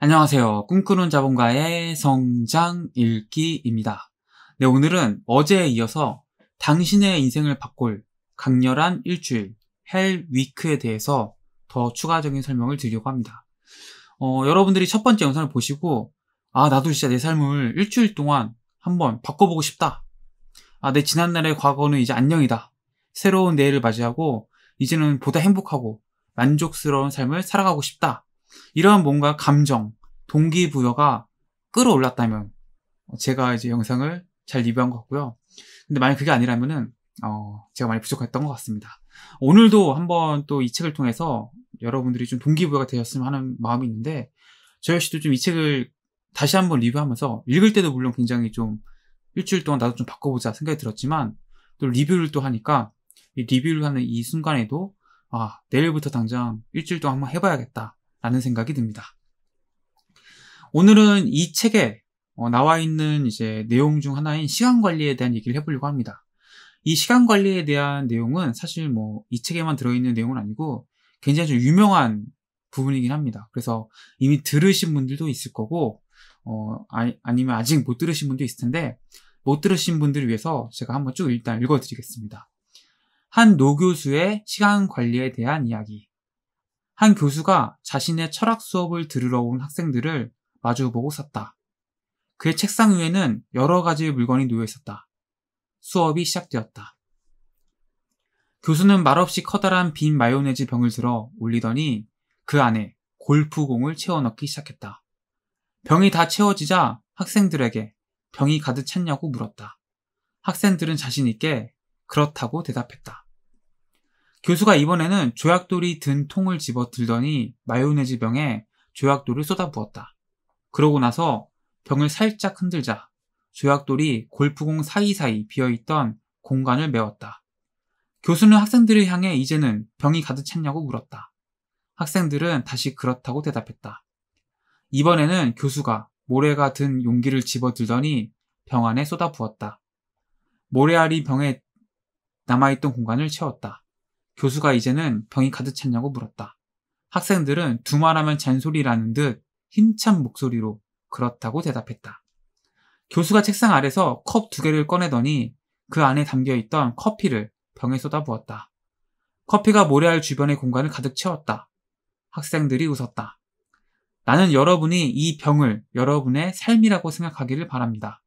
안녕하세요. 꿈꾸는 자본가의 성장 읽기입니다. 네, 오늘은 어제에 이어서 당신의 인생을 바꿀 강렬한 일주일, 헬 위크에 대해서 더 추가적인 설명을 드리려고 합니다. 어, 여러분들이 첫 번째 영상을 보시고, 아, 나도 진짜 내 삶을 일주일 동안 한번 바꿔보고 싶다. 아, 내 지난날의 과거는 이제 안녕이다. 새로운 내일을 맞이하고, 이제는 보다 행복하고 만족스러운 삶을 살아가고 싶다. 이러한 뭔가 감정, 동기부여가 끌어올랐다면 제가 이제 영상을 잘 리뷰한 것 같고요. 근데 만약 그게 아니라면은 어, 제가 많이 부족했던 것 같습니다. 오늘도 한번 또 이 책을 통해서 여러분들이 좀 동기부여가 되셨으면 하는 마음이 있는데 저 역시도 좀 이 책을 다시 한번 리뷰하면서 읽을 때도 물론 굉장히 좀 일주일 동안 나도 좀 바꿔보자 생각이 들었지만 또 리뷰를 또 하니까 이 리뷰를 하는 이 순간에도 아 내일부터 당장 일주일 동안 한번 해봐야겠다 라는 생각이 듭니다. 오늘은 이 책에 어, 나와 있는 이제 내용 중 하나인 시간 관리에 대한 얘기를 해보려고 합니다. 이 시간 관리에 대한 내용은 사실 뭐 이 책에만 들어있는 내용은 아니고 굉장히 좀 유명한 부분이긴 합니다. 그래서 이미 들으신 분들도 있을 거고, 어, 아, 아니, 면 아직 못 들으신 분도 있을 텐데, 못 들으신 분들을 위해서 제가 한번 쭉 일단 읽어드리겠습니다. 한노 교수의 시간 관리에 대한 이야기. 한 교수가 자신의 철학 수업을 들으러 온 학생들을 마주보고 섰다. 그의 책상 위에는 여러 가지 물건이 놓여 있었다. 수업이 시작되었다. 교수는 말없이 커다란 빈 마요네즈 병을 들어 올리더니 그 안에 골프공을 채워 넣기 시작했다. 병이 다 채워지자 학생들에게 병이 가득 찼냐고 물었다. 학생들은 자신있게 그렇다고 대답했다. 교수가 이번에는 조약돌이 든 통을 집어 들더니 마요네즈 병에 조약돌을 쏟아부었다. 그러고 나서 병을 살짝 흔들자 조약돌이 골프공 사이사이 비어있던 공간을 메웠다. 교수는 학생들을 향해 이제는 병이 가득 찼냐고 물었다. 학생들은 다시 그렇다고 대답했다. 이번에는 교수가 모래가 든 용기를 집어 들더니 병 안에 쏟아부었다. 모래알이 병에 남아있던 공간을 채웠다. 교수가 이제는 병이 가득 찼냐고 물었다. 학생들은 두 말하면 잔소리라는 듯 힘찬 목소리로 그렇다고 대답했다. 교수가 책상 아래서 컵 두 개를 꺼내더니 그 안에 담겨 있던 커피를 병에 쏟아부었다. 커피가 모래알 주변의 공간을 가득 채웠다. 학생들이 웃었다. 나는 여러분이 이 병을 여러분의 삶이라고 생각하기를 바랍니다.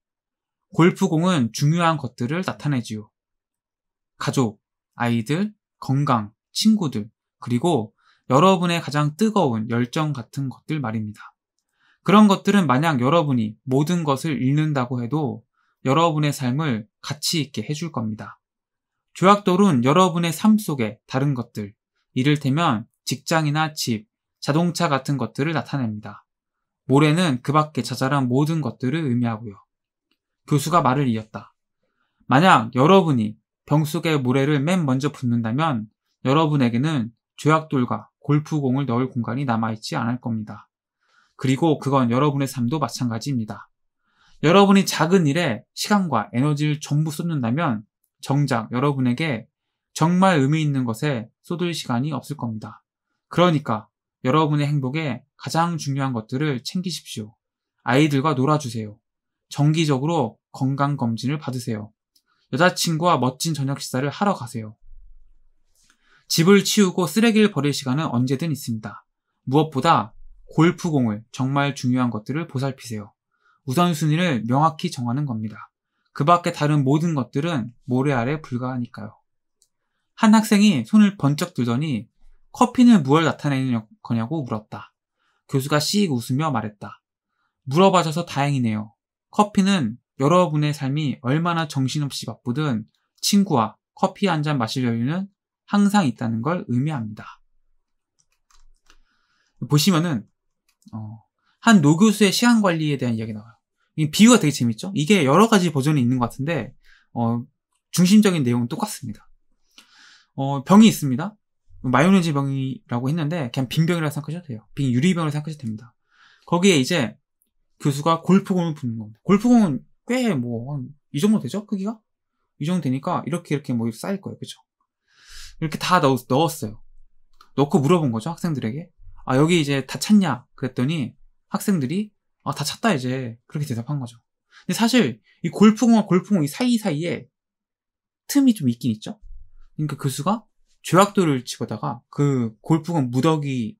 골프공은 중요한 것들을 나타내지요. 가족, 아이들, 건강, 친구들, 그리고 여러분의 가장 뜨거운 열정 같은 것들 말입니다. 그런 것들은 만약 여러분이 모든 것을 잃는다고 해도 여러분의 삶을 가치 있게 해줄 겁니다. 조약돌은 여러분의 삶 속에 다른 것들, 이를테면 직장이나 집, 자동차 같은 것들을 나타냅니다. 모래는 그 밖에 자잘한 모든 것들을 의미하고요. 교수가 말을 이었다. 만약 여러분이 병속의 모래를 맨 먼저 붓는다면 여러분에게는 조약돌과 골프공을 넣을 공간이 남아있지 않을 겁니다. 그리고 그건 여러분의 삶도 마찬가지입니다. 여러분이 작은 일에 시간과 에너지를 전부 쏟는다면 정작 여러분에게 정말 의미 있는 것에 쏟을 시간이 없을 겁니다. 그러니까 여러분의 행복에 가장 중요한 것들을 챙기십시오. 아이들과 놀아주세요. 정기적으로 건강검진을 받으세요. 여자친구와 멋진 저녁 식사를 하러 가세요. 집을 치우고 쓰레기를 버릴 시간은 언제든 있습니다. 무엇보다 골프공을 정말 중요한 것들을 보살피세요. 우선순위를 명확히 정하는 겁니다. 그 밖에 다른 모든 것들은 모래알에 불과하니까요. 한 학생이 손을 번쩍 들더니 커피는 무엇을 나타내는 거냐고 물었다. 교수가 씩 웃으며 말했다. 물어봐줘서 다행이네요. 커피는 여러분의 삶이 얼마나 정신없이 바쁘든 친구와 커피 한 잔 마실 여유는 항상 있다는 걸 의미합니다. 보시면은 어, 한 노교수의 시간 관리에 대한 이야기 나와요. 비유가 되게 재밌죠? 이게 여러 가지 버전이 있는 것 같은데 어, 중심적인 내용은 똑같습니다. 어, 병이 있습니다. 마요네즈 병이라고 했는데 그냥 빈 병이라고 생각하셔도 돼요. 빈 유리병을 생각하셔도 됩니다. 거기에 이제 교수가 골프공을 붓는 겁니다. 골프공은 꽤뭐이 정도 되죠? 크기가? 이 정도 되니까 이렇게 이렇게 뭐 쌓일 거예요. 그죠? 이렇게 다 넣, 넣었어요. 넣고 물어본 거죠. 학생들에게. 아, 여기 이제 다 찾냐? 그랬더니 학생들이 아, 다 찾다 이제 그렇게 대답한 거죠. 근데 사실 이 골프공과 골프공 이 사이사이에 틈이 좀 있긴 있죠. 그러니까 교수가 조약돌을 집어다가 그 골프공 무더기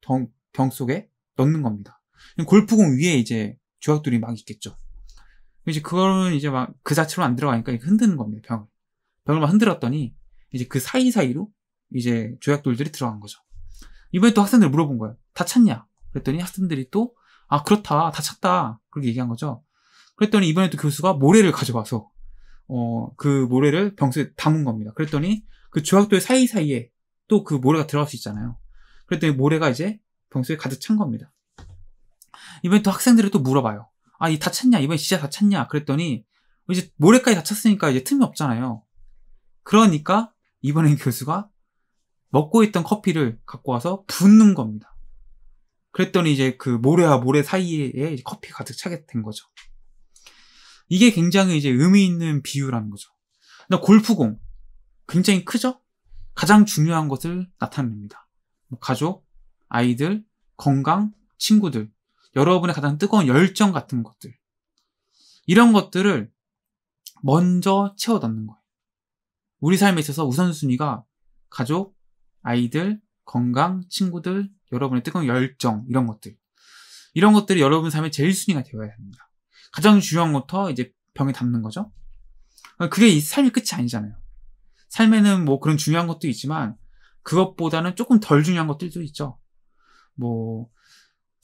병, 병 속에 넣는 겁니다. 골프공 위에 이제 조약돌이 막 있겠죠. 이제 그거는 이제 막 그 자체로 안 들어가니까 흔드는 겁니다, 병을. 병을 막 흔들었더니 이제 그 사이사이로 이제 조약돌들이 들어간 거죠. 이번에 또 학생들 물어본 거예요. 다쳤냐? 그랬더니 학생들이 또, 아, 그렇다. 다쳤다. 그렇게 얘기한 거죠. 그랬더니 이번에 또 교수가 모래를 가져와서, 어, 그 모래를 병수에 담은 겁니다. 그랬더니 그 조약돌 사이사이에 또 그 모래가 들어갈 수 있잖아요. 그랬더니 모래가 이제 병수에 가득 찬 겁니다. 이번에 또 학생들이 또 물어봐요. 아, 이 다쳤냐? 이번에 진짜 다쳤냐? 그랬더니 이제 모레까지 다쳤으니까 이제 틈이 없잖아요. 그러니까 이번엔 교수가 먹고 있던 커피를 갖고 와서 붓는 겁니다. 그랬더니 이제 그 모래와 모래 사이에 커피 가득 차게 된 거죠. 이게 굉장히 이제 의미 있는 비유라는 거죠. 나 그러니까 골프공 굉장히 크죠? 가장 중요한 것을 나타냅니다. 뭐 가족, 아이들, 건강, 친구들 여러분의 가장 뜨거운 열정 같은 것들. 이런 것들을 먼저 채워 넣는 거예요. 우리 삶에 있어서 우선순위가 가족, 아이들, 건강, 친구들, 여러분의 뜨거운 열정, 이런 것들. 이런 것들이 여러분 삶의 제일 순위가 되어야 합니다. 가장 중요한 것부터 이제 병에 담는 거죠. 그게 이삶의 끝이 아니잖아요. 삶에는 뭐 그런 중요한 것도 있지만 그것보다는 조금 덜 중요한 것들도 있죠. 뭐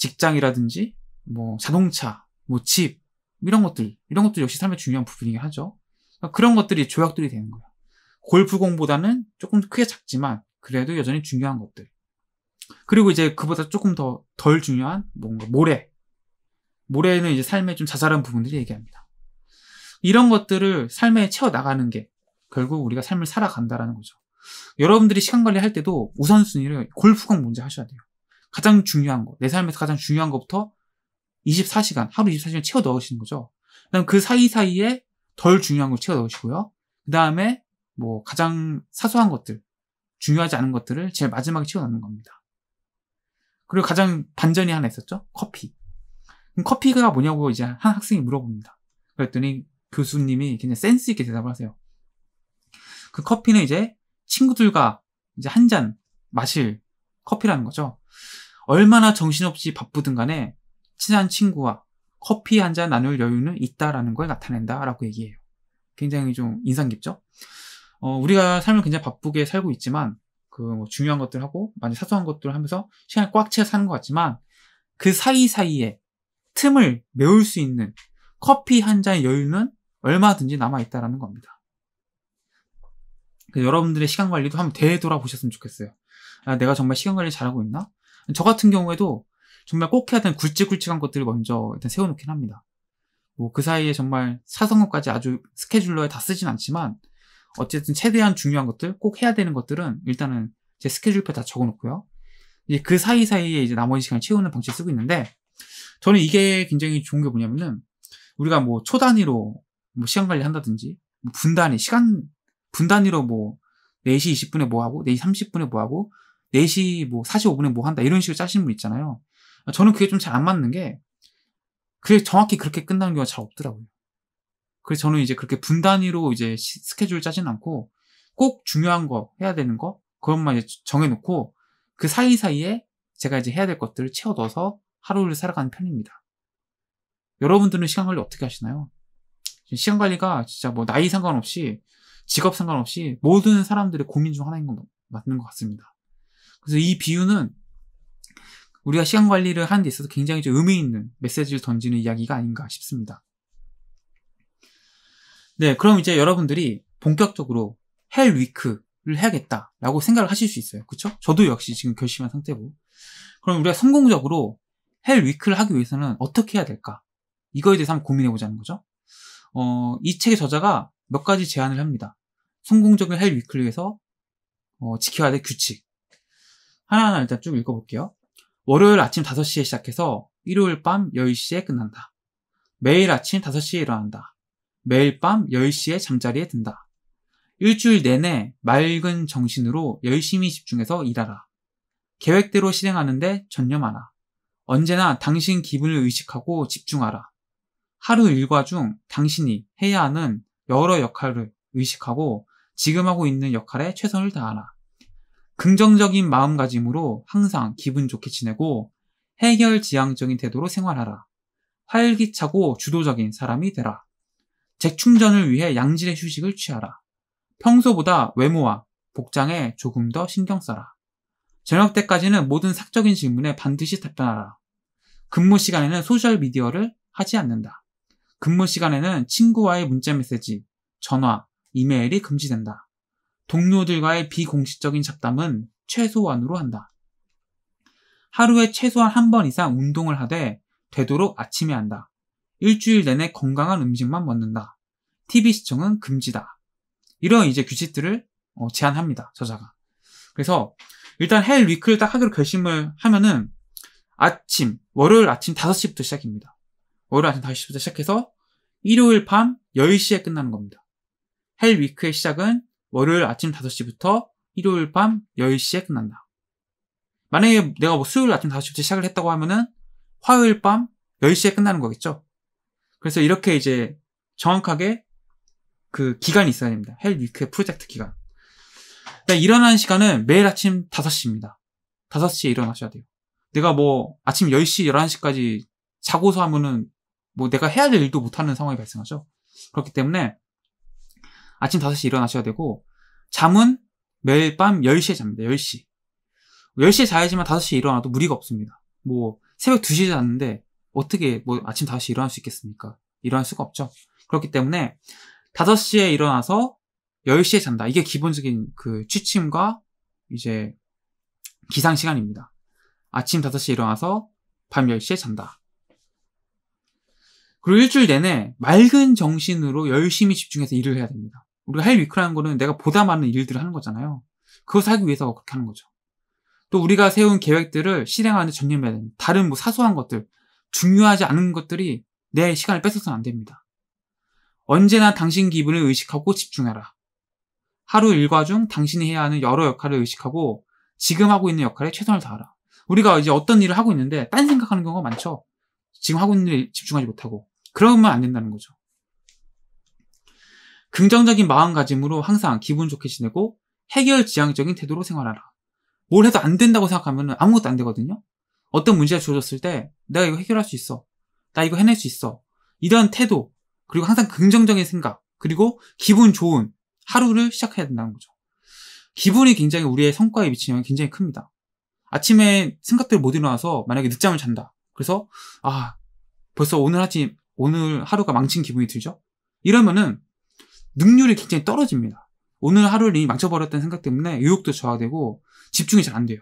직장이라든지 뭐 자동차, 뭐 집 이런 것들 이런 것도 역시 삶의 중요한 부분이긴 하죠. 그러니까 그런 것들이 조약들이 되는 거예요 골프공보다는 조금 크게 작지만 그래도 여전히 중요한 것들. 그리고 이제 그보다 조금 더 덜 중요한 뭔가 모래. 모래는 이제 삶의 좀 자잘한 부분들이 얘기합니다. 이런 것들을 삶에 채워 나가는 게 결국 우리가 삶을 살아간다라는 거죠. 여러분들이 시간 관리할 때도 우선순위를 골프공 문제 하셔야 돼요. 가장 중요한 거, 내 삶에서 가장 중요한 것부터 24시간, 하루 24시간 채워 넣으시는 거죠. 그다음 그 사이사이에 덜 중요한 걸 채워 넣으시고요. 그 다음에 뭐 가장 사소한 것들, 중요하지 않은 것들을 제일 마지막에 채워 넣는 겁니다. 그리고 가장 반전이 하나 있었죠. 커피. 커피가 뭐냐고 이제 한 학생이 물어봅니다. 그랬더니 교수님이 굉장히 센스 있게 대답을 하세요. 그 커피는 이제 친구들과 이제 한 잔 마실 커피라는 거죠. 얼마나 정신없이 바쁘든 간에 친한 친구와 커피 한 잔 나눌 여유는 있다라는 걸 나타낸다라고 얘기해요. 굉장히 좀 인상 깊죠? 어, 우리가 삶을 굉장히 바쁘게 살고 있지만 그뭐 중요한 것들 하고 많이 사소한 것들 하면서 시간을 꽉채 사는 것 같지만 그 사이사이에 틈을 메울 수 있는 커피 한잔 여유는 얼마든지 남아있다라는 겁니다. 여러분들의 시간 관리도 한번 되돌아보셨으면 좋겠어요. 아, 내가 정말 시간 관리 잘하고 있나? 저 같은 경우에도 정말 꼭 해야 되는 굵직굵직한 것들을 먼저 일단 세워놓긴 합니다. 뭐 그 사이에 정말 사성어까지 아주 스케줄러에 다 쓰진 않지만 어쨌든 최대한 중요한 것들, 꼭 해야 되는 것들은 일단은 제 스케줄표에 다 적어놓고요. 이제 그 사이사이에 이제 나머지 시간을 채우는 방식을 쓰고 있는데 저는 이게 굉장히 좋은 게 뭐냐면은 우리가 뭐 초단위로 뭐 시간 관리 한다든지 뭐 분단위, 시간 분단위로 뭐 4시 20분에 뭐 하고 4시 30분에 뭐 하고 4시 뭐 45분에 뭐 한다 이런 식으로 짜시는 분 있잖아요. 저는 그게 좀 잘 안 맞는 게 그게 정확히 그렇게 끝나는 경우가 잘 없더라고요. 그래서 저는 이제 그렇게 분단위로 이제 스케줄 짜진 않고 꼭 중요한 거 해야 되는 거 그것만 이제 정해놓고 그 사이사이에 제가 이제 해야 될 것들을 채워 넣어서 하루를 살아가는 편입니다. 여러분들은 시간 관리 어떻게 하시나요? 시간 관리가 진짜 뭐 나이 상관없이 직업 상관없이 모든 사람들의 고민 중 하나인 건 맞는 것 같습니다. 그래서 이 비유는 우리가 시간 관리를 하는 데 있어서 굉장히 좀 의미 있는 메시지를 던지는 이야기가 아닌가 싶습니다. 네, 그럼 이제 여러분들이 본격적으로 헬 위크를 해야겠다라고 생각을 하실 수 있어요. 그렇죠? 저도 역시 지금 결심한 상태고. 그럼 우리가 성공적으로 헬 위크를 하기 위해서는 어떻게 해야 될까? 이거에 대해서 한번 고민해 보자는 거죠. 어, 이 책의 저자가 몇 가지 제안을 합니다. 성공적인 헬 위크를 위해서 어, 지켜야 될 규칙, 하나하나 일단 쭉 읽어볼게요. 월요일 아침 5시에 시작해서 일요일 밤 10시에 끝난다. 매일 아침 5시에 일어난다. 매일 밤 10시에 잠자리에 든다. 일주일 내내 맑은 정신으로 열심히 집중해서 일하라. 계획대로 실행하는데 전념하라. 언제나 당신 기분을 의식하고 집중하라. 하루 일과 중 당신이 해야 하는 여러 역할을 의식하고 지금 하고 있는 역할에 최선을 다하라. 긍정적인 마음가짐으로 항상 기분 좋게 지내고 해결지향적인 태도로 생활하라. 활기차고 주도적인 사람이 되라. 재충전을 위해 양질의 휴식을 취하라. 평소보다 외모와 복장에 조금 더 신경 써라. 저녁 때까지는 모든 사적인 질문에 반드시 답변하라. 근무 시간에는 소셜 미디어를 하지 않는다. 근무 시간에는 친구와의 문자 메시지, 전화, 이메일이 금지된다. 동료들과의 비공식적인 잡담은 최소한으로 한다. 하루에 최소한 한 번 이상 운동을 하되 되도록 아침에 한다. 일주일 내내 건강한 음식만 먹는다. TV 시청은 금지다. 이런 이제 규칙들을 어, 제안합니다. 저자가. 그래서 일단 헬 위크를 딱 하기로 결심을 하면은 아침, 월요일 아침 5시부터 시작입니다. 월요일 아침 5시부터 시작해서 일요일 밤 10시에 끝나는 겁니다. 헬 위크의 시작은 월요일 아침 5시부터 일요일 밤 10시에 끝난다. 만약에 내가 뭐 수요일 아침 5시부터 시작을 했다고 하면은 화요일 밤 10시에 끝나는 거겠죠. 그래서 이렇게 이제 정확하게 그 기간이 있어야 됩니다. 헬 위크의 프로젝트 기간. 일단 그러니까 일어나는 시간은 매일 아침 5시입니다. 5시에 일어나셔야 돼요. 내가 뭐 아침 10시, 11시까지 자고서 하면은 뭐 내가 해야 될 일도 못하는 상황이 발생하죠. 그렇기 때문에 아침 5시에 일어나셔야 되고 잠은 매일 밤 10시에 잡니다. 10시. 10시에 자야지만 5시에 일어나도 무리가 없습니다. 뭐 새벽 2시에 잤는데 어떻게 뭐 아침 5시에 일어날 수 있겠습니까? 일어날 수가 없죠. 그렇기 때문에 5시에 일어나서 10시에 잔다. 이게 기본적인 그 취침과 이제 기상 시간입니다. 아침 5시에 일어나서 밤 10시에 잔다. 그리고 일주일 내내 맑은 정신으로 열심히 집중해서 일을 해야 됩니다. 우리가 할 위크라는 거는 내가 보다 많은 일들을 하는 거잖아요. 그것을 하기 위해서 그렇게 하는 거죠. 또 우리가 세운 계획들을 실행하는 데 전념해야 됩니다. 다른 뭐 사소한 것들, 중요하지 않은 것들이 내 시간을 뺏어서는 안 됩니다. 언제나 당신 기분을 의식하고 집중해라. 하루 일과 중 당신이 해야 하는 여러 역할을 의식하고 지금 하고 있는 역할에 최선을 다하라. 우리가 이제 어떤 일을 하고 있는데 딴 생각하는 경우가 많죠. 지금 하고 있는 일에 집중하지 못하고 그러면 안 된다는 거죠. 긍정적인 마음가짐으로 항상 기분 좋게 지내고 해결지향적인 태도로 생활하라. 뭘 해도 안 된다고 생각하면 아무것도 안 되거든요. 어떤 문제가 주어졌을 때 내가 이거 해결할 수 있어. 나 이거 해낼 수 있어. 이런 태도 그리고 항상 긍정적인 생각 그리고 기분 좋은 하루를 시작해야 된다는 거죠. 기분이 굉장히 우리의 성과에 미치는 영향이 굉장히 큽니다. 아침에 생각들 못 일어나서 만약에 늦잠을 잔다. 그래서 아 벌써 오늘 아침 오늘 하루가 망친 기분이 들죠. 이러면은 능률이 굉장히 떨어집니다. 오늘 하루를 이미 망쳐버렸다는 생각 때문에 의욕도 저하되고 집중이 잘 안 돼요.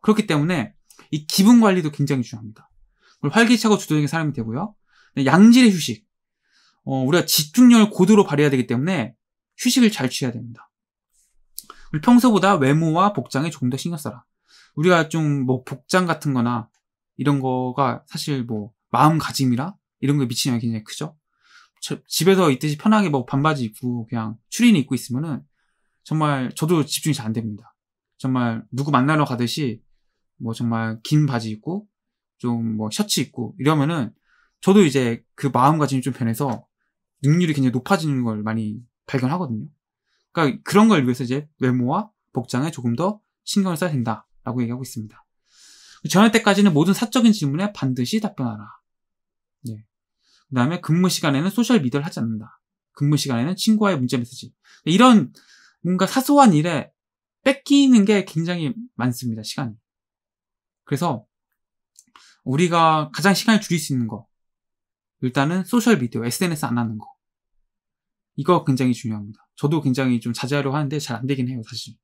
그렇기 때문에 이 기분 관리도 굉장히 중요합니다. 활기차고 주도적인 사람이 되고요. 네, 양질의 휴식. 어, 우리가 집중력을 고도로 발휘해야 되기 때문에 휴식을 잘 취해야 됩니다. 평소보다 외모와 복장에 조금 더 신경 써라. 우리가 좀 뭐 복장 같은 거나 이런 거가 사실 뭐 마음가짐이라 이런 게 미치는 영향이 굉장히 크죠. 집에서 있듯이 편하게 뭐 반바지 입고 그냥 추리 입고 있으면은 정말 저도 집중이 잘 안 됩니다. 정말 누구 만나러 가듯이 뭐 정말 긴 바지 입고 좀 뭐 셔츠 입고 이러면은 저도 이제 그 마음가짐이 좀 변해서 능률이 굉장히 높아지는 걸 많이 발견하거든요. 그러니까 그런 걸 위해서 이제 외모와 복장에 조금 더 신경을 써야 된다라고 얘기하고 있습니다. 전할 때까지는 모든 사적인 질문에 반드시 답변하라. 예. 그 다음에 근무 시간에는 소셜 미디어를 하지 않는다. 근무 시간에는 친구와의 문자 메시지. 이런 뭔가 사소한 일에 뺏기는 게 굉장히 많습니다, 시간이. 그래서 우리가 가장 시간을 줄일 수 있는 거. 일단은 소셜미디어, SNS 안 하는 거. 이거 굉장히 중요합니다. 저도 굉장히 좀 자제하려고 하는데 잘 안 되긴 해요, 사실.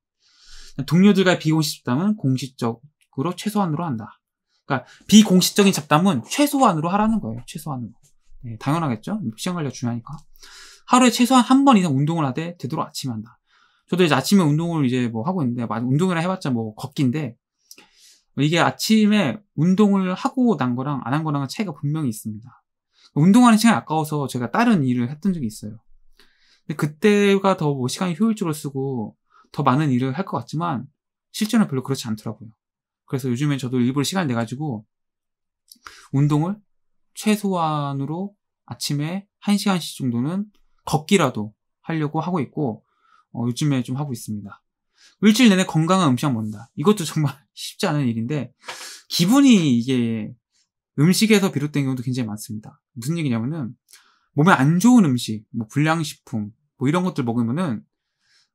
동료들과의 비공식 잡담은 공식적으로 최소한으로 한다. 그러니까 비공식적인 잡담은 최소한으로 하라는 거예요, 최소한으로. 예, 당연하겠죠. 시간 관리가 중요하니까. 하루에 최소한 한 번 이상 운동을 하되 되도록 아침에 한다. 저도 이제 아침에 운동을 이제 뭐 하고 있는데 운동이라 해봤자 뭐 걷기인데 이게 아침에 운동을 하고 난 거랑 안 한 거랑은 차이가 분명히 있습니다. 운동하는 시간이 아까워서 제가 다른 일을 했던 적이 있어요. 근데 그때가 더 뭐 시간이 효율적으로 쓰고 더 많은 일을 할 것 같지만 실제는 별로 그렇지 않더라고요. 그래서 요즘에 저도 일부러 시간을 내가지고 운동을 최소한으로 아침에 1시간씩 정도는 걷기라도 하려고 하고 있고 어, 요즘에 좀 하고 있습니다. 일주일 내내 건강한 음식 먹는다. 이것도 정말 쉽지 않은 일인데 기분이 이게 음식에서 비롯된 경우도 굉장히 많습니다. 무슨 얘기냐면은 몸에 안 좋은 음식, 뭐 불량식품, 뭐 이런 것들 먹으면은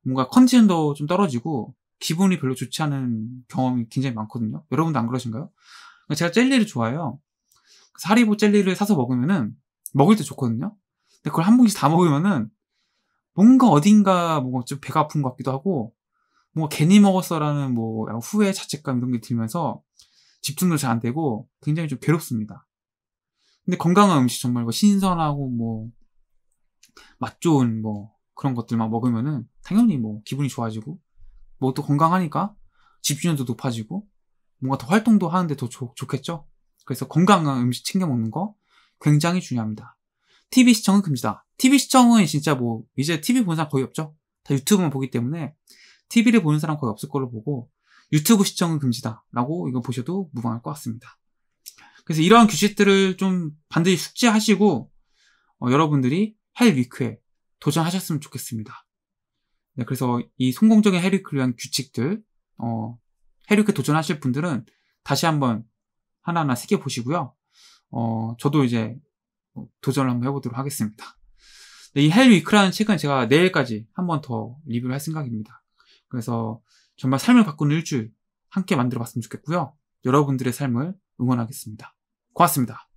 뭔가 컨디션도 좀 떨어지고 기분이 별로 좋지 않은 경험이 굉장히 많거든요. 여러분도 안 그러신가요? 제가 젤리를 좋아해요. 그 사리보 젤리를 사서 먹으면은 먹을 때 좋거든요. 근데 그걸 한 봉지 다 먹으면은 뭔가 어딘가 뭔가 좀 배가 아픈 것 같기도 하고 뭔가 괜히 먹었어라는 뭐 후회 자책감 이런 게 들면서 집중도 잘 안 되고 굉장히 좀 괴롭습니다. 근데 건강한 음식 정말 뭐 신선하고 뭐 맛 좋은 뭐 그런 것들막 먹으면은 당연히 뭐 기분이 좋아지고 뭐 또 건강하니까 집중력도 높아지고 뭔가 더 활동도 하는데 더 좋, 좋겠죠. 그래서 건강한 음식 챙겨 먹는 거 굉장히 중요합니다. TV 시청은 금지다. TV 시청은 진짜 뭐 이제 TV 보는 사람 거의 없죠. 다 유튜브만 보기 때문에 TV를 보는 사람 거의 없을 걸로 보고 유튜브 시청은 금지다라고 이거 보셔도 무방할 것 같습니다. 그래서 이러한 규칙들을 좀 반드시 숙지하시고 어, 여러분들이 헬위크에 도전하셨으면 좋겠습니다. 네, 그래서 이 성공적인 헬위크를 위한 규칙들 어, 헬위크 도전하실 분들은 다시 한번 하나하나 새겨보시고요. 어, 저도 이제 도전을 한번 해보도록 하겠습니다. 네, 이 헬위크라는 책은 제가 내일까지 한번더 리뷰를 할 생각입니다. 그래서 정말 삶을 바꾸는 일주일 함께 만들어 봤으면 좋겠고요. 여러분들의 삶을 응원하겠습니다. 고맙습니다.